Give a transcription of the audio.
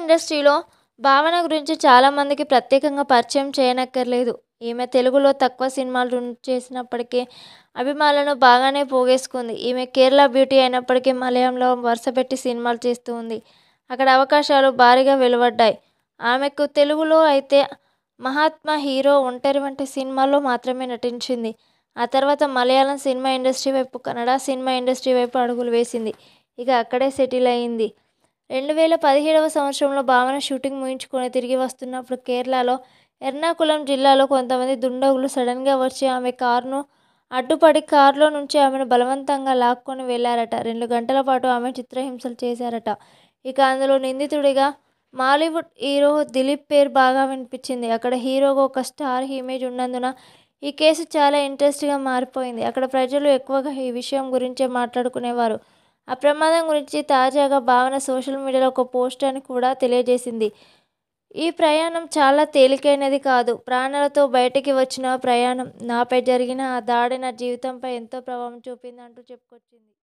ఇండస్ట్రీలో భావన గురించి చాలామందికి ప్రత్యేకంగా పరిచయం చేయనక్కర్లేదు ఈమె తెలుగులో తక్కువ సినిమాలు చేసినప్పటికీ అభిమానులను బాగానే పోగేసుకుంది ఈమె కేరళ బ్యూటీ అయినప్పటికీ మలయంలో వరుసపెట్టి సినిమాలు చేస్తూ ఉంది అక్కడ అవకాశాలు భారీగా వెలువడ్డాయి ఆమెకు తెలుగులో అయితే మహాత్మా హీరో ఒంటరి వంటి సినిమాల్లో మాత్రమే నటించింది ఆ తర్వాత మలయాళం సినిమా ఇండస్ట్రీ వైపు కన్నడ సినిమా ఇండస్ట్రీ వైపు అడుగులు వేసింది ఇక అక్కడే సెటిల్ అయింది రెండు వేల పదిహేడవ సంవత్సరంలో భావన షూటింగ్ ముగించుకొని తిరిగి వస్తున్నప్పుడు కేరళలో ఎర్నాకుళం జిల్లాలో కొంతమంది దుండగులు సడన్గా వచ్చి ఆమె కారును అడ్డుపడి కారులో నుంచి ఆమెను బలవంతంగా లాక్కొని వెళ్లారట రెండు గంటల పాటు ఆమె చిత్రహింసలు చేశారట ఇక అందులో నిందితుడిగా మాలీవుడ్ హీరో దిలీప్ పేరు బాగా వినిపించింది అక్కడ హీరోగా ఒక స్టార్ ఇమేజ్ ఉన్నందున ఈ కేసు చాలా ఇంట్రెస్ట్గా మారిపోయింది అక్కడ ప్రజలు ఎక్కువగా ఈ విషయం గురించే మాట్లాడుకునేవారు ఆ ప్రమాదం గురించి తాజాగా భావన సోషల్ మీడియాలో ఒక పోస్ట్ అని కూడా తెలియజేసింది ఈ ప్రయాణం చాలా తేలికైనది కాదు ప్రాణాలతో బయటికి వచ్చిన ప్రయాణం నాపై జరిగిన ఆ దాడి నా జీవితంపై ఎంతో ప్రభావం చూపిందంటూ చెప్పుకొచ్చింది